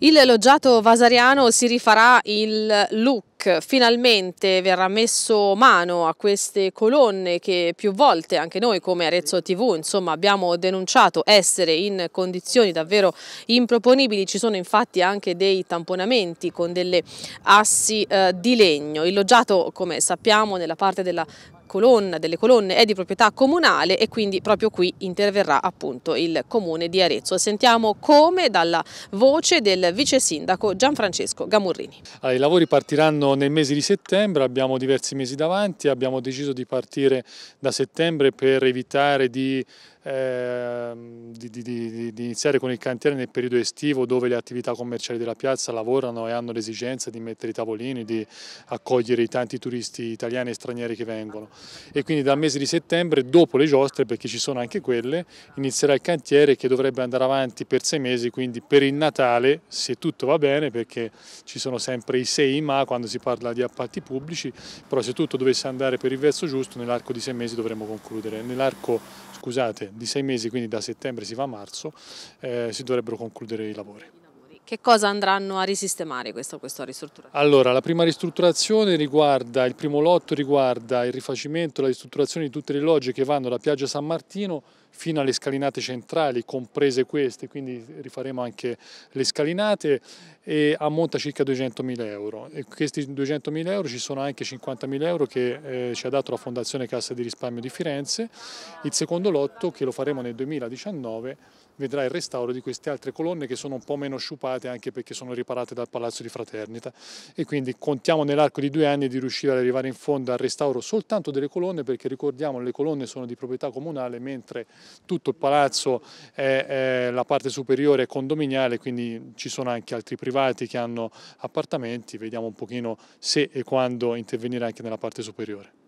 Il loggiato vasariano si rifarà il look, finalmente verrà messo mano a queste colonne che più volte anche noi come Arezzo TV insomma, abbiamo denunciato essere in condizioni davvero improponibili, ci sono infatti anche dei tamponamenti con delle assi eh, di legno. Il loggiato come sappiamo nella parte della colonna delle colonne è di proprietà comunale e quindi proprio qui interverrà appunto il comune di Arezzo. Sentiamo come dalla voce del vice sindaco Gianfrancesco Gamurrini. Ah, I lavori partiranno nel mese di settembre, abbiamo diversi mesi davanti, abbiamo deciso di partire da settembre per evitare di eh, di, di, di, di, iniziare con il cantiere nel periodo estivo dove le attività commerciali della piazza lavorano e hanno l'esigenza di mettere i tavolini, di accogliere i tanti turisti italiani e stranieri che vengono. E quindi dal mese di settembre, dopo le giostre, perché ci sono anche quelle, inizierà il cantiere che dovrebbe andare avanti per sei mesi, quindi per il Natale, se tutto va bene, perché ci sono sempre i sei ma quando si parla di appalti pubblici, però se tutto dovesse andare per il verso giusto, nell'arco di sei mesi dovremmo concludere, nell'arco, scusate, di sei mesi, quindi da settembre si va a marzo, eh, si dovrebbero concludere i lavori. Che cosa andranno a risistemare questa, questa, ristrutturazione? Allora, la prima ristrutturazione riguarda, il primo lotto riguarda il rifacimento, la ristrutturazione di tutte le logge che vanno da Piaggia San Martino fino alle scalinate centrali, comprese queste, quindi rifaremo anche le scalinate e ammonta circa 200.000 euro. E questi 200.000 euro ci sono anche 50.000 euro che eh, ci ha dato la Fondazione Cassa di Risparmio di Firenze. Il secondo lotto, che lo faremo nel 2019, vedrà il restauro di queste altre colonne che sono un po' meno sciupate anche perché sono riparate dal Palazzo di Fraternita e quindi contiamo nell'arco di due anni di riuscire ad arrivare in fondo al restauro soltanto delle colonne perché ricordiamo le colonne sono di proprietà comunale mentre tutto il palazzo è, è la parte superiore è condominiale, quindi ci sono anche altri privati che hanno appartamenti, vediamo un pochino se e quando intervenire anche nella parte superiore.